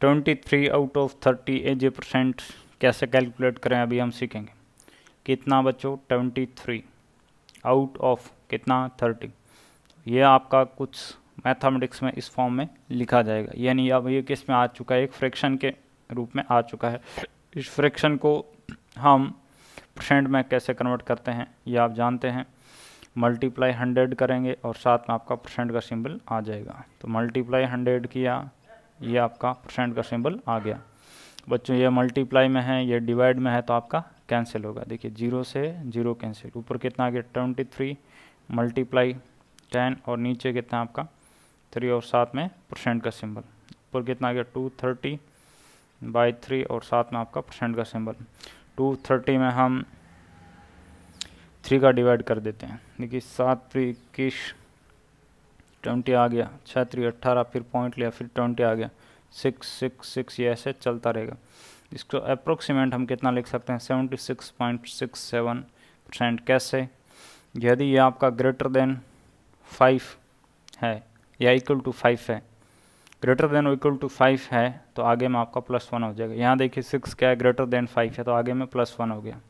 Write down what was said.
twenty three out of thirty as a percent कैसे calculate करें अभी हम सीखेंगे कितना बच्चों ट्वेंटी थ्री आउट ऑफ कितना थर्टी ये आपका कुछ मैथमेटिक्स में इस फॉर्म में लिखा जाएगा यानी अब ये किस में आ चुका है एक फ्रैक्शन के रूप में आ चुका है इस फ्रैक्शन को हम परसेंट में कैसे कन्वर्ट करते हैं ये आप जानते हैं मल्टीप्लाई हंड्रेड करेंगे और साथ में आपका परसेंट का सिंबल आ जाएगा तो मल्टीप्लाई हंड्रेड किया ये आपका परसेंट का सिंबल आ गया बच्चों ये मल्टीप्लाई में है ये डिवाइड में है तो आपका कैंसिल होगा देखिए जीरो से जीरो कैंसिल ऊपर कितना आ गया ट्वेंटी थ्री मल्टीप्लाई टेन और नीचे कितना आपका थ्री और साथ में परसेंट का सिंबल ऊपर कितना आ गया टू थर्टी बाई थ्री और साथ में आपका परसेंट का सिंबल टू थर्टी में हम थ्री का डिवाइड कर देते हैं देखिए सात थ्री इक्कीस ट्वेंटी आ गया छः थ्री अट्ठारह फिर पॉइंट लिया फिर ट्वेंटी आ गया सिक्स सिक्स सिक्स ये ऐसे चलता रहेगा इसको अप्रोक्सीमेट हम कितना लिख सकते हैं seventy six point six seven percent कैसे यदि ये आपका ग्रेटर देन फाइव है या इक्वल टू फाइव है greater than equal to five है तो आगे में आपका प्लस वन हो जाएगा यहाँ देखिए सिक्स क्या है ग्रेटर देन फाइव है तो आगे में प्लस वन हो गया